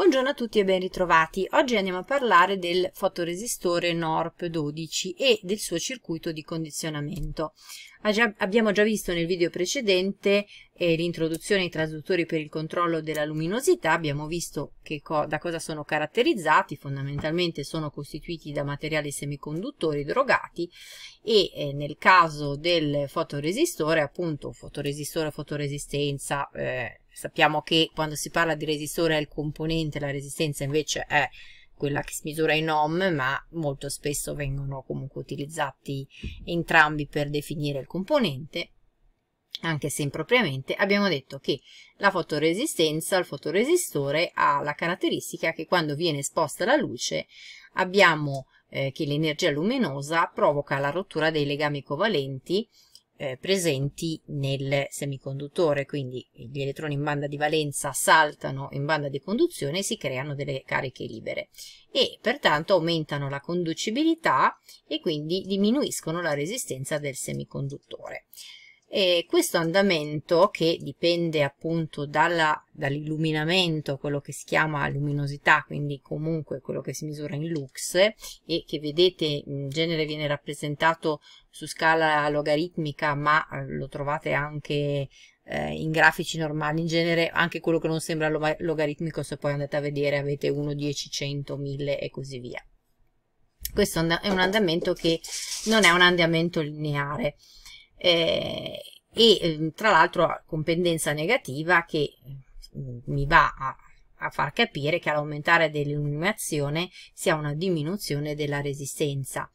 Buongiorno a tutti e ben ritrovati. Oggi andiamo a parlare del fotoresistore NORP12 e del suo circuito di condizionamento. Abbiamo già visto nel video precedente eh, l'introduzione ai traduttori per il controllo della luminosità, abbiamo visto co da cosa sono caratterizzati, fondamentalmente sono costituiti da materiali semiconduttori drogati e eh, nel caso del fotoresistore, appunto fotoresistore, fotoresistenza, eh, Sappiamo che quando si parla di resistore è il componente, la resistenza invece è quella che si misura in ohm, ma molto spesso vengono comunque utilizzati entrambi per definire il componente, anche se impropriamente. Abbiamo detto che la fotoresistenza, il fotoresistore, ha la caratteristica che quando viene esposta la luce abbiamo eh, che l'energia luminosa provoca la rottura dei legami covalenti eh, presenti nel semiconduttore, quindi gli elettroni in banda di valenza saltano in banda di conduzione e si creano delle cariche libere e pertanto aumentano la conducibilità e quindi diminuiscono la resistenza del semiconduttore. E questo andamento, che dipende appunto dall'illuminamento, quello che si chiama luminosità, quindi comunque quello che si misura in lux, e che vedete in genere viene rappresentato su scala logaritmica, ma eh, lo trovate anche eh, in grafici normali, in genere anche quello che non sembra log logaritmico, se poi andate a vedere avete 1, 10, 100, 1000 e così via. Questo è un andamento che non è un andamento lineare eh, e ehm, tra l'altro con pendenza negativa che mm, mi va a, a far capire che all'aumentare dell'illuminazione si ha una diminuzione della resistenza.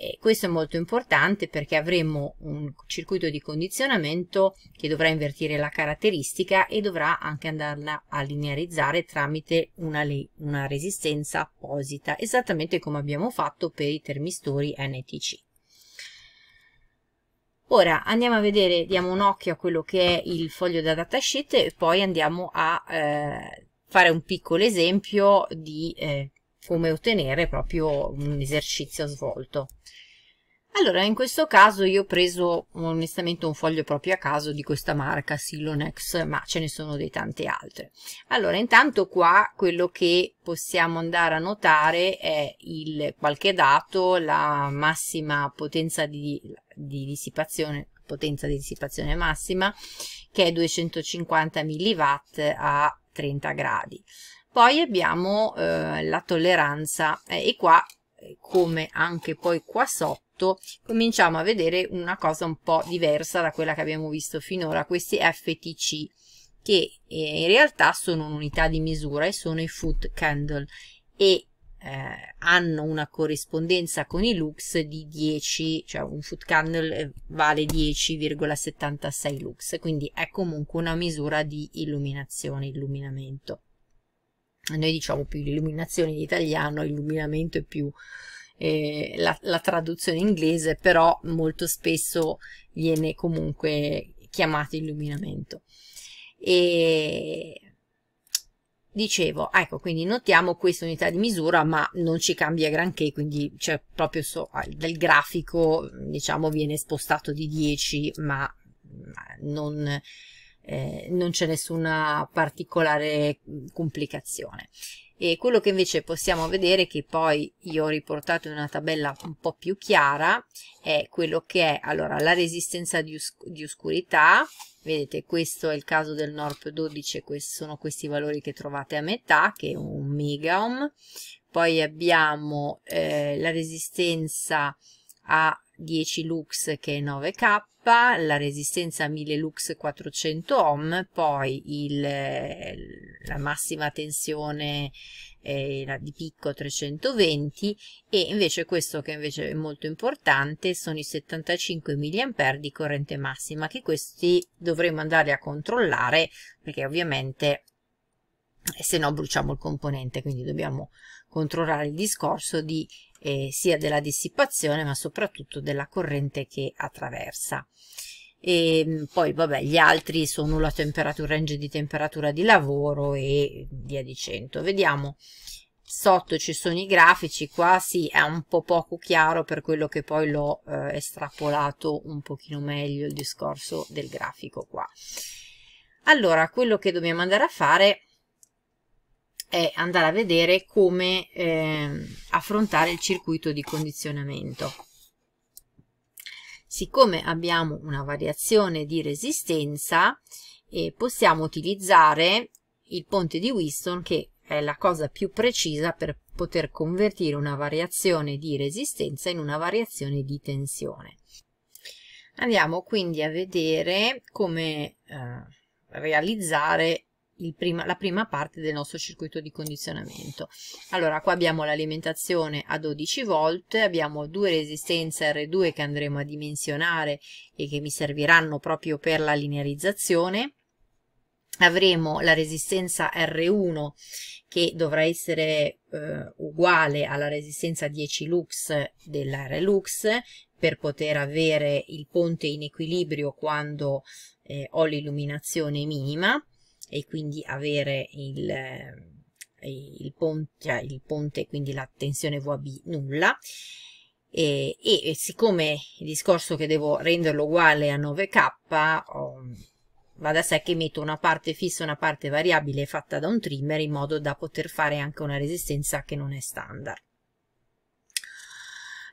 E questo è molto importante perché avremo un circuito di condizionamento che dovrà invertire la caratteristica e dovrà anche andarla a linearizzare tramite una, una resistenza apposita, esattamente come abbiamo fatto per i termistori NTC. Ora andiamo a vedere, diamo un occhio a quello che è il foglio da datasheet e poi andiamo a eh, fare un piccolo esempio di eh, come ottenere proprio un esercizio svolto. Allora, in questo caso io ho preso onestamente un foglio proprio a caso di questa marca Silonex, ma ce ne sono di tante altre. Allora, intanto qua quello che possiamo andare a notare è il, qualche dato, la massima potenza di, di dissipazione, potenza di dissipazione massima, che è 250 mW a 30 gradi. Poi abbiamo eh, la tolleranza eh, e qua, eh, come anche poi qua sotto, sotto cominciamo a vedere una cosa un po' diversa da quella che abbiamo visto finora, questi FTC che eh, in realtà sono un'unità di misura e sono i foot candle e eh, hanno una corrispondenza con i lux di 10, cioè un foot candle eh, vale 10,76 lux, quindi è comunque una misura di illuminazione, illuminamento. Noi diciamo più l'illuminazione in italiano, illuminamento è più eh, la, la traduzione inglese, però molto spesso viene comunque chiamato illuminamento. E dicevo, ecco, quindi notiamo questa unità di misura, ma non ci cambia granché, quindi c'è cioè, proprio so, del grafico, diciamo, viene spostato di 10, ma, ma non eh, non c'è nessuna particolare complicazione. E quello che invece possiamo vedere, che poi io ho riportato in una tabella un po' più chiara, è quello che è allora, la resistenza di, os di oscurità, vedete questo è il caso del NORP 12, questi sono questi valori che trovate a metà, che è un megaohm, poi abbiamo eh, la resistenza a 10 lux che è 9k, la resistenza 1000 lux 400 ohm, poi il, la massima tensione eh, di picco 320 e invece questo che invece è molto importante sono i 75 mA di corrente massima che questi dovremmo andare a controllare perché ovviamente eh, se no bruciamo il componente quindi dobbiamo controllare il discorso di eh, sia della dissipazione ma soprattutto della corrente che attraversa e ehm, poi vabbè gli altri sono la temperatura range di temperatura di lavoro e via dicendo vediamo sotto ci sono i grafici qua sì è un po' poco chiaro per quello che poi l'ho eh, estrapolato un pochino meglio il discorso del grafico qua allora quello che dobbiamo andare a fare è andare a vedere come eh, affrontare il circuito di condizionamento. Siccome abbiamo una variazione di resistenza, eh, possiamo utilizzare il ponte di Winston che è la cosa più precisa per poter convertire una variazione di resistenza in una variazione di tensione. Andiamo quindi a vedere come eh, realizzare prima, la prima parte del nostro circuito di condizionamento. Allora, qua abbiamo l'alimentazione a 12 volt, abbiamo due resistenze R2 che andremo a dimensionare e che mi serviranno proprio per la linearizzazione. Avremo la resistenza R1 che dovrà essere eh, uguale alla resistenza 10 lux della Relux per poter avere il ponte in equilibrio quando eh, ho l'illuminazione minima e quindi avere il, eh, il, ponte, cioè il ponte, quindi la tensione VAB nulla. E, e, siccome il discorso che devo renderlo uguale a 9k, oh, va da sé che metto una parte fissa e una parte variabile fatta da un trimmer in modo da poter fare anche una resistenza che non è standard.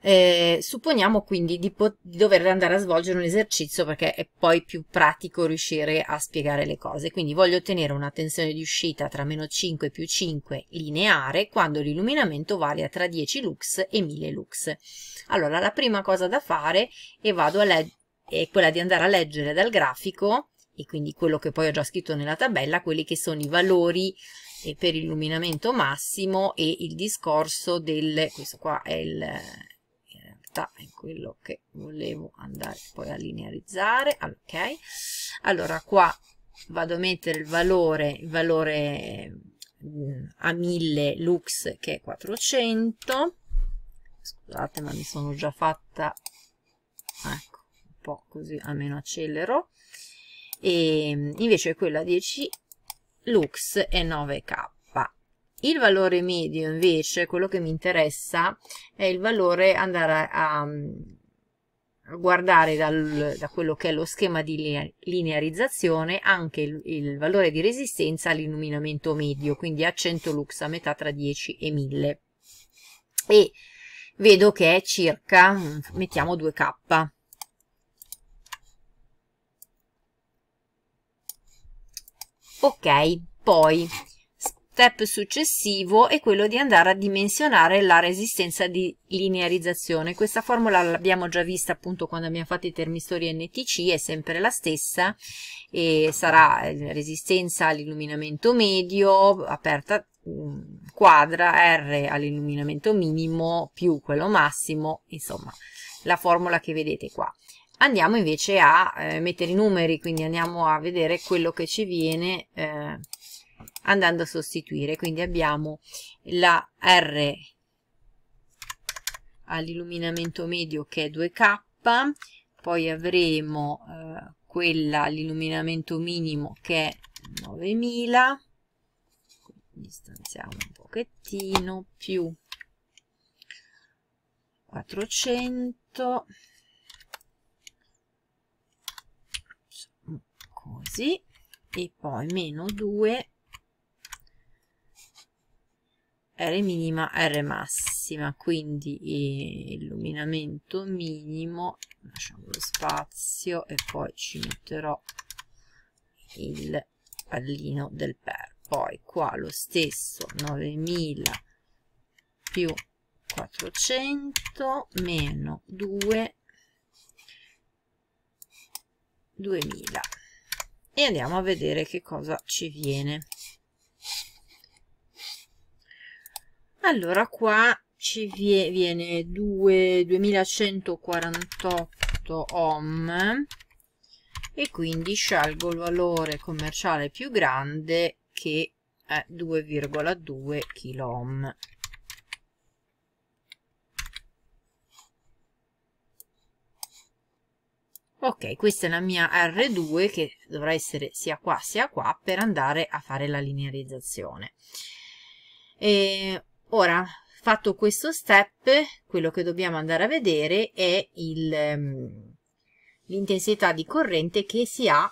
Eh, supponiamo quindi di, di, dover andare a svolgere un esercizio perché è poi più pratico riuscire a spiegare le cose. Quindi voglio ottenere una tensione di uscita tra meno 5 e più 5 lineare quando l'illuminamento varia tra 10 lux e 1000 lux. Allora la prima cosa da fare è, è quella di andare a leggere dal grafico e quindi quello che poi ho già scritto nella tabella, quelli che sono i valori eh, per illuminamento massimo e il discorso del, questo qua è il, sta in quello che volevo andare poi a linearizzare ah, ok allora qua vado a mettere il valore il valore mm, a 1000 lux che è 400 scusate ma mi sono già fatta ecco un po' così almeno accelero e mm, invece quella 10 lux è 9k il valore medio invece, quello che mi interessa, è il valore andare a, a mm, guardare dal, da quello che è lo schema di linearizzazione anche il, il valore di resistenza all'illuminamento medio, quindi a 100 lux, a metà tra 10 e 1000. E vedo che è circa, mm, mettiamo 2K. Ok, poi Step successivo è quello di andare a dimensionare la resistenza di linearizzazione. Questa formula l'abbiamo già vista appunto quando abbiamo fatto i termistori NTC, è sempre la stessa e sarà eh, resistenza all'illuminamento medio aperta mm, quadra R all'illuminamento minimo più quello massimo, insomma la formula che vedete qua. Andiamo invece a eh, mettere i numeri, quindi andiamo a vedere quello che ci viene eh, andando a sostituire. Quindi abbiamo la R all'illuminamento medio che è 2K, poi avremo eh, quella all'illuminamento minimo che è 9000, distanziamo un pochettino, più 400, così, e poi meno 2 R minima, R massima, quindi illuminamento minimo, lasciamo lo spazio e poi ci metterò il pallino del per. Poi qua lo stesso 9000 più 400 meno 2 2000 e andiamo a vedere che cosa ci viene. Allora qua ci viene 2, 2148 ohm e quindi scelgo il valore commerciale più grande che è 2,2 kilo ok questa è la mia R2 che dovrà essere sia qua sia qua per andare a fare la linearizzazione e Ora, fatto questo step, quello che dobbiamo andare a vedere è ehm, l'intensità di corrente che si ha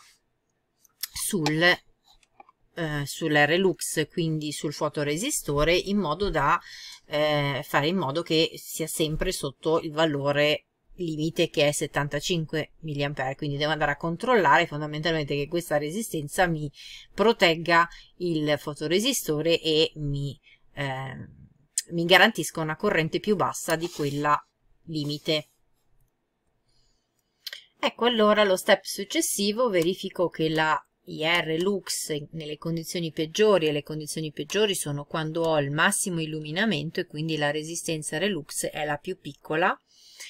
sul, eh, sull'Rlux, quindi sul fotoresistore, in modo da eh, fare in modo che sia sempre sotto il valore limite che è 75 mA, quindi devo andare a controllare fondamentalmente che questa resistenza mi protegga il fotoresistore e mi... Eh, mi garantisca una corrente più bassa di quella limite. Ecco allora lo step successivo, verifico che la IR lux nelle condizioni peggiori e le condizioni peggiori sono quando ho il massimo illuminamento e quindi la resistenza relux è la più piccola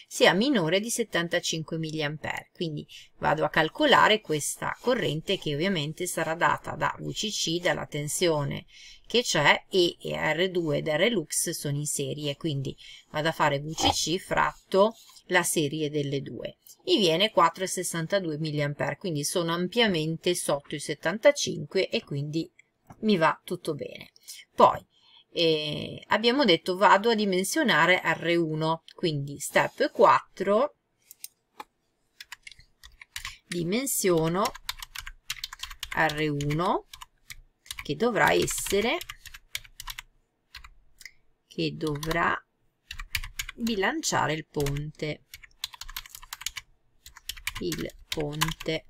sia minore di 75 mA. Quindi vado a calcolare questa corrente che ovviamente sarà data da VCC, dalla tensione che c'è, e R2 ed Rlux sono in serie, quindi vado a fare VCC fratto la serie delle due. Mi viene 4,62 mA, quindi sono ampiamente sotto i 75 e quindi mi va tutto bene. Poi e abbiamo detto vado a dimensionare R1, quindi step 4 dimensiono R1 che dovrà essere che dovrà bilanciare il ponte il ponte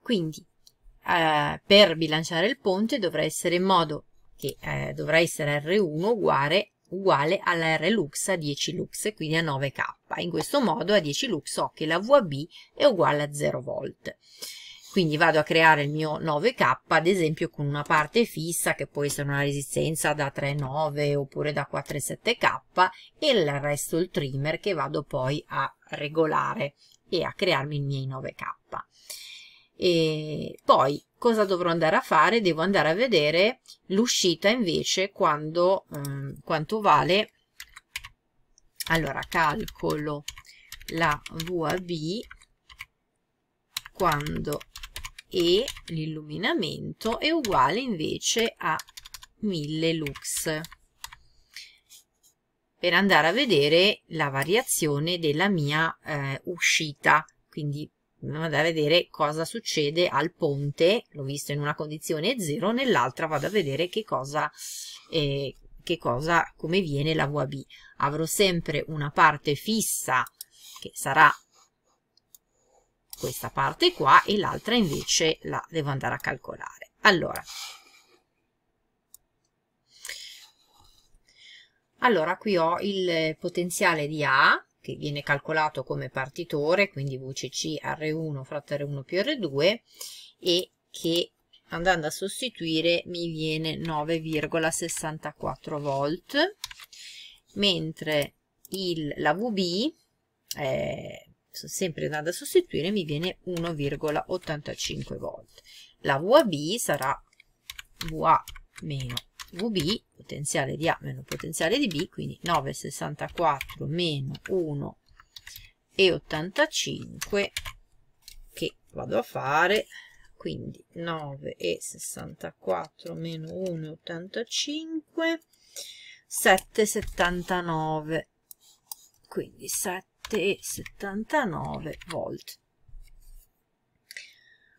quindi eh, per bilanciare il ponte dovrà essere in modo che eh, dovrà essere R1 uguale, uguale alla R lux a 10 lux, quindi a 9K. In questo modo a 10 lux ho che la VAB è uguale a 0 volt. Quindi vado a creare il mio 9K, ad esempio con una parte fissa che può essere una resistenza da 3,9 oppure da 4,7K e il resto il trimmer che vado poi a regolare e a crearmi i miei 9K. E poi cosa dovrò andare a fare? Devo andare a vedere l'uscita invece quando, um, quanto vale. Allora calcolo la VAB quando E l'illuminamento è uguale invece a 1000 lux per andare a vedere la variazione della mia eh, uscita quindi Dobbiamo a vedere cosa succede al ponte, l'ho visto in una condizione 0, nell'altra vado a vedere che cosa, eh, che cosa, come viene la VAB. Avrò sempre una parte fissa che sarà questa parte qua e l'altra invece la devo andare a calcolare. Allora, allora qui ho il potenziale di A che viene calcolato come partitore, quindi VCC R1 fratto R1 più R2 e che andando a sostituire mi viene 9,64 volt, mentre il, la VB, eh, sempre andando a sostituire, mi viene 1,85 volt. La VAB sarà VA meno VB, potenziale di A meno potenziale di B, quindi 9,64 meno 1,85, che vado a fare quindi 9,64 meno 1,85, 7,79 quindi 7,79 volt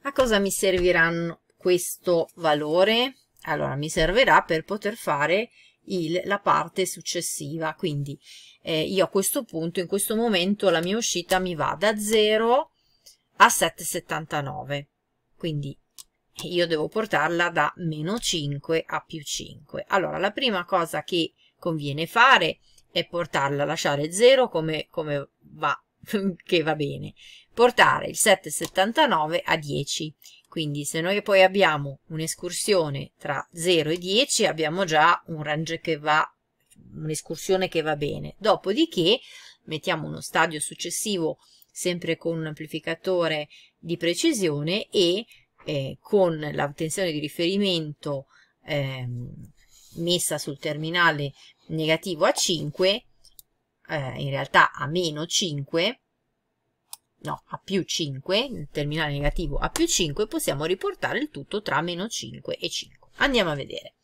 a cosa mi serviranno questo valore? allora mi servirà per poter fare il, la parte successiva quindi eh, io a questo punto in questo momento la mia uscita mi va da 0 a 7,79 quindi io devo portarla da meno 5 a più 5 allora la prima cosa che conviene fare è portarla lasciare 0 come, come va che va bene portare il 7,79 a 10 quindi se noi poi abbiamo un'escursione tra 0 e 10 abbiamo già un range che va, un'escursione che va bene. Dopodiché mettiamo uno stadio successivo sempre con un amplificatore di precisione e eh, con la tensione di riferimento eh, messa sul terminale negativo a 5, eh, in realtà a meno 5, no, a più 5, il terminale negativo a più 5, possiamo riportare il tutto tra meno 5 e 5. Andiamo a vedere.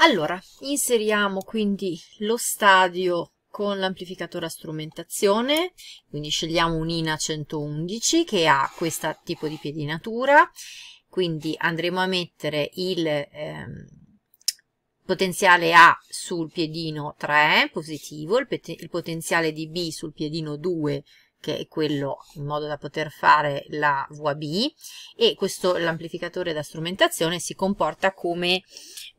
Allora, inseriamo quindi lo stadio con l'amplificatore a strumentazione, quindi scegliamo un'INA 111 che ha questo tipo di piedinatura, quindi andremo a mettere il... Ehm, potenziale A sul piedino 3 positivo, il, il, potenziale di B sul piedino 2 che è quello in modo da poter fare la VAB e questo l'amplificatore da strumentazione si comporta come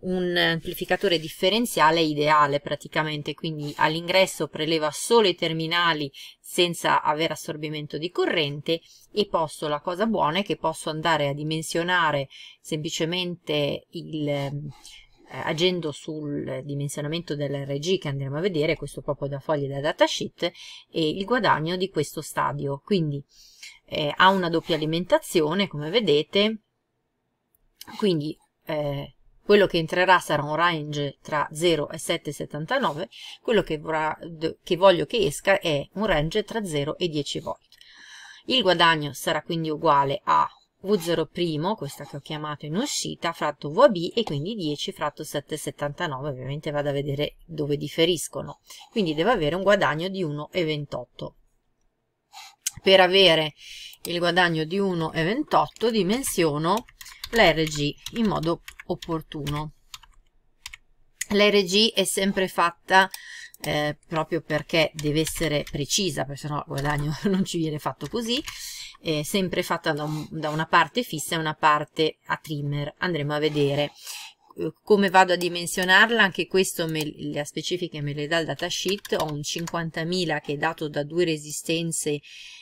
un amplificatore differenziale ideale praticamente, quindi all'ingresso preleva solo i terminali senza avere assorbimento di corrente e posso, la cosa buona è che posso andare a dimensionare semplicemente il eh, agendo sul dimensionamento dell'RG che andremo a vedere, questo proprio da foglie da datasheet, e il guadagno di questo stadio. Quindi eh, ha una doppia alimentazione, come vedete, quindi eh, quello che entrerà sarà un range tra 0 e 7,79, quello che, vorrà, che voglio che esca è un range tra 0 e 10 volt. Il guadagno sarà quindi uguale a V0', questa che ho chiamato in uscita, fratto VAB e quindi 10 fratto 7,79, ovviamente vado a vedere dove differiscono, quindi devo avere un guadagno di 1,28. Per avere il guadagno di 1,28 dimensiono l'RG in modo opportuno. L'RG è sempre fatta eh, proprio perché deve essere precisa, perché sennò il guadagno non ci viene fatto così, eh, sempre fatta da, un, da, una parte fissa e una parte a trimmer. Andremo a vedere eh, come vado a dimensionarla, anche questo me, le specifiche me le dà il datasheet, ho un 50.000 che è dato da due resistenze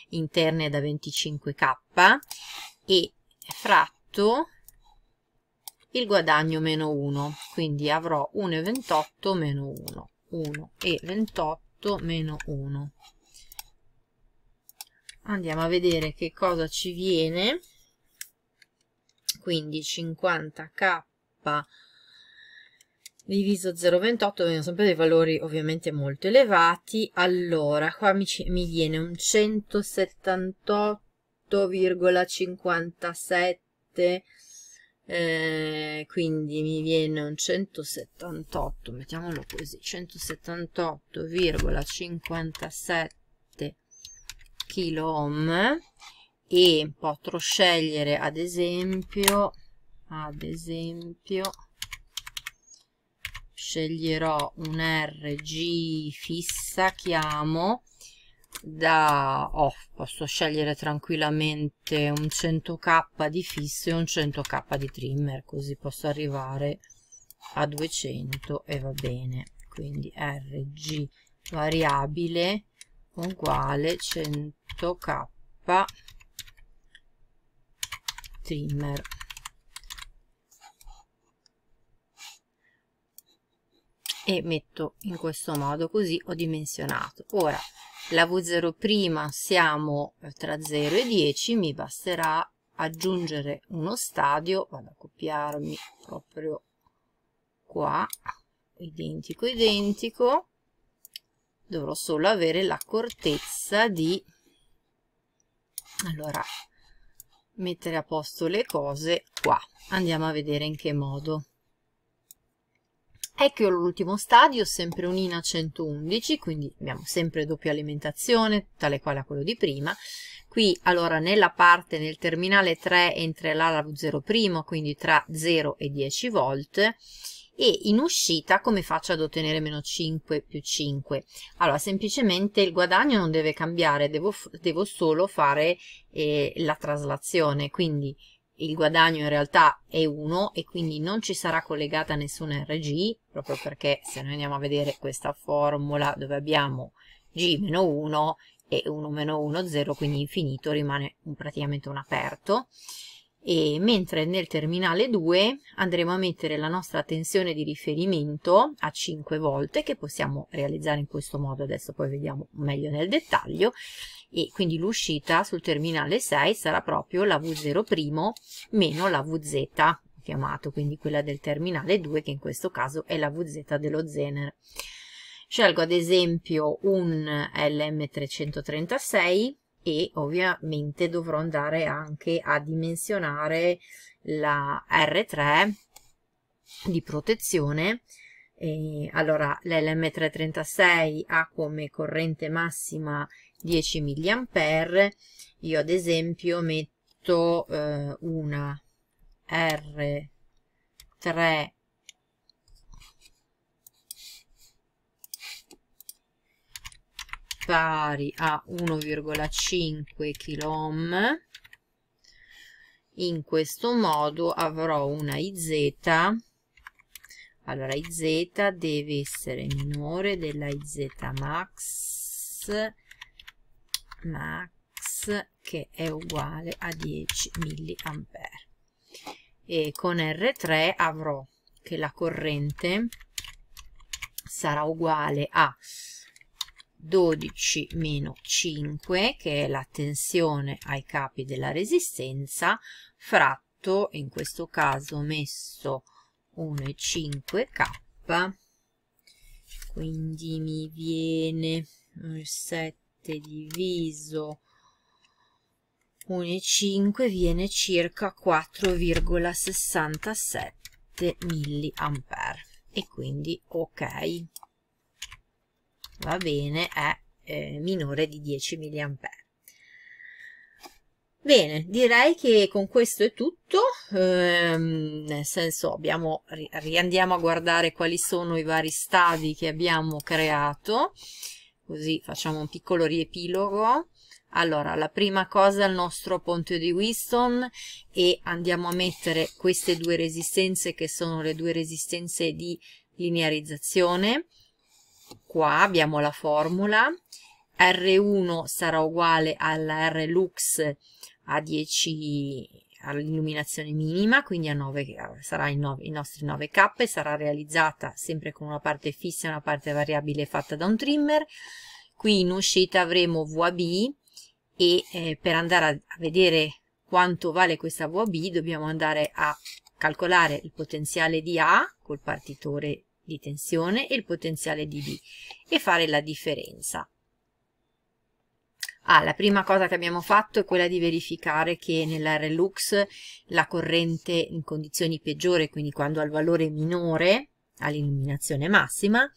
interne da 25k e fratto il guadagno meno 1, quindi avrò 1,28 meno 1, 1,28 meno 1 andiamo a vedere che cosa ci viene quindi 50k diviso 0,28 vengono sempre dei valori ovviamente molto elevati allora qua mi, mi viene un 178,57 eh, quindi mi viene un 178 mettiamolo così 178,57 chilo ohm e potrò scegliere ad esempio ad esempio sceglierò un RG fissa chiamo da oh, posso scegliere tranquillamente un 100k di fisso e un 100k di trimmer così posso arrivare a 200 e va bene quindi RG variabile uguale 100k trimmer e metto in questo modo così ho dimensionato ora la V0 prima siamo eh, tra 0 e 10 mi basterà aggiungere uno stadio vado a copiarmi proprio qua identico identico dovrò solo avere l'accortezza di allora mettere a posto le cose qua andiamo a vedere in che modo ecco l'ultimo stadio sempre un INA 111 quindi abbiamo sempre doppia alimentazione tale quale a quello di prima qui allora nella parte nel terminale 3 entrerà la V0' quindi tra 0 e 10 volt e in uscita come faccio ad ottenere meno 5 più 5? Allora semplicemente il guadagno non deve cambiare, devo, devo solo fare eh, la traslazione, quindi il guadagno in realtà è 1 e quindi non ci sarà collegata nessuna RG, proprio perché se noi andiamo a vedere questa formula dove abbiamo G-1 e 1 meno 1, 0, quindi infinito, rimane un, praticamente un aperto e mentre nel terminale 2 andremo a mettere la nostra tensione di riferimento a 5 volte che possiamo realizzare in questo modo, adesso poi vediamo meglio nel dettaglio e quindi l'uscita sul terminale 6 sarà proprio la V0' meno la VZ chiamato, quindi quella del terminale 2 che in questo caso è la VZ dello Zener. Scelgo ad esempio un LM336 e ovviamente dovrò andare anche a dimensionare la R3 di protezione e allora l'LM336 ha come corrente massima 10 mA io ad esempio metto eh, una R3 pari a 1,5 km in questo modo avrò una iz allora iz deve essere minore della iz max max che è uguale a 10 mA e con R3 avrò che la corrente sarà uguale a 12 meno 5 che è la tensione ai capi della resistenza fratto in questo caso ho messo 1,5k quindi mi viene 7 diviso 1,5 viene circa 4,67 milliampere e quindi ok va bene, è eh, minore di 10 mA. Bene, direi che con questo è tutto, ehm, nel senso abbiamo, riandiamo a guardare quali sono i vari stadi che abbiamo creato, così facciamo un piccolo riepilogo. Allora, la prima cosa è il nostro ponte di Winston e andiamo a mettere queste due resistenze che sono le due resistenze di linearizzazione qua abbiamo la formula R1 sarà uguale alla R lux a 10 all'illuminazione minima, quindi a 9, sarà il 9, i nostri 9K, sarà realizzata sempre con una parte fissa e una parte variabile fatta da un trimmer. Qui in uscita avremo VAB e eh, per andare a vedere quanto vale questa VAB dobbiamo andare a calcolare il potenziale di A col partitore di tensione e il potenziale di D e fare la differenza. Ah, la prima cosa che abbiamo fatto è quella di verificare che nella Relux la corrente in condizioni peggiori, quindi quando ha il valore minore all'illuminazione massima,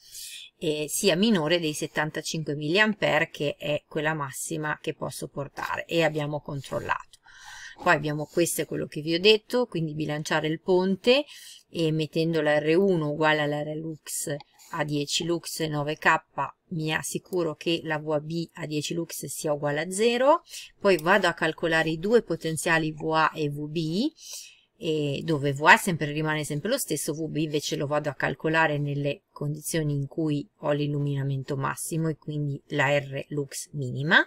eh, sia minore dei 75 mA che è quella massima che posso portare e abbiamo controllato. Qua abbiamo questo è quello che vi ho detto, quindi bilanciare il ponte e mettendo la R1 uguale alla R Lux a 10 lux 9k mi assicuro che la VAB a 10 lux sia uguale a 0 poi vado a calcolare i due potenziali VA e VB e dove VA sempre, rimane sempre lo stesso VB invece lo vado a calcolare nelle condizioni in cui ho l'illuminamento massimo e quindi la R lux minima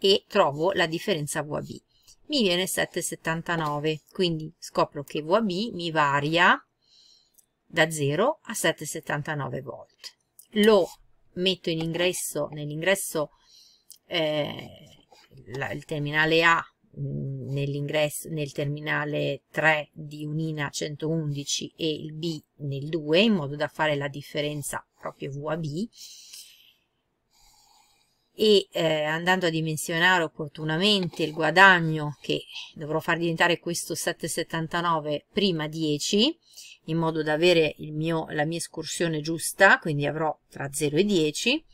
e trovo la differenza VAB mi viene 7,79 quindi scopro che VAB mi varia da 0 a 7,79 volt lo metto in ingresso nell'ingresso eh, il terminale A mm, nell'ingresso nel terminale 3 di Unina 111 e il B nel 2 in modo da fare la differenza proprio VAB e eh, andando a dimensionare opportunamente il guadagno che dovrò far diventare questo 7,79 prima 10 in modo da avere mio, la mia escursione giusta quindi avrò tra 0 e 10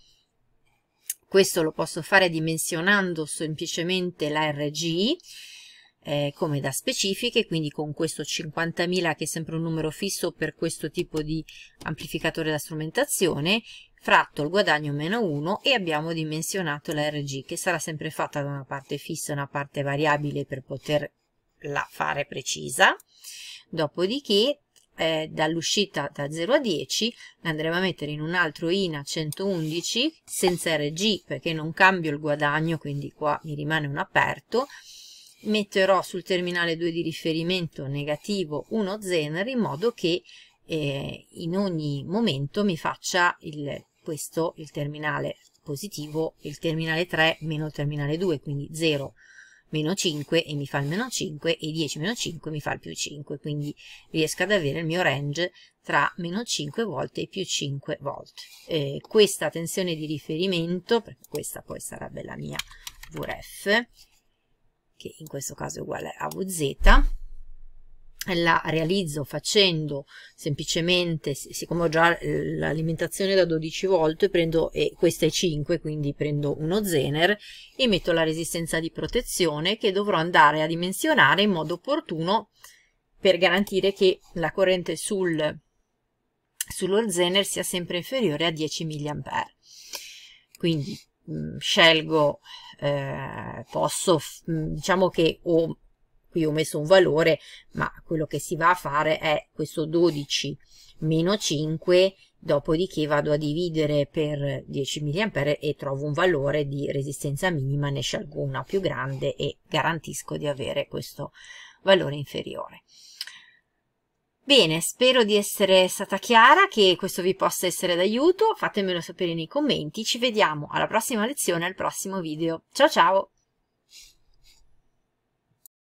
questo lo posso fare dimensionando semplicemente la RG eh, come da specifiche, quindi con questo 50.000 che è sempre un numero fisso per questo tipo di amplificatore da strumentazione fratto il guadagno meno 1 e abbiamo dimensionato la RG che sarà sempre fatta da una parte fissa e una parte variabile per poterla fare precisa. Dopodiché eh, dall'uscita da 0 a 10 andremo a mettere in un altro INA 111 senza RG perché non cambio il guadagno quindi qua mi rimane un aperto metterò sul terminale 2 di riferimento negativo 1 zener in modo che eh, in ogni momento mi faccia il questo il terminale positivo, il terminale 3 meno il terminale 2, quindi 0 meno 5 e mi fa il meno 5 e 10 meno 5 mi fa il più 5, quindi riesco ad avere il mio range tra meno 5 volte e più 5 volte. Eh, questa tensione di riferimento, perché questa poi sarebbe la mia VRF, che in questo caso è uguale a VZ, la realizzo facendo semplicemente, siccome ho già eh, l'alimentazione da 12 volt, prendo, e questa è 5, quindi prendo uno zener e metto la resistenza di protezione che dovrò andare a dimensionare in modo opportuno per garantire che la corrente sul, sullo zener sia sempre inferiore a 10 mA. Quindi mh, mm, scelgo, eh, posso, mh, mm, diciamo che ho qui ho messo un valore ma quello che si va a fare è questo 12 meno 5 dopodiché vado a dividere per 10 mA e trovo un valore di resistenza minima ne scelgo una più grande e garantisco di avere questo valore inferiore Bene, spero di essere stata chiara, che questo vi possa essere d'aiuto, fatemelo sapere nei commenti, ci vediamo alla prossima lezione, al prossimo video. Ciao ciao!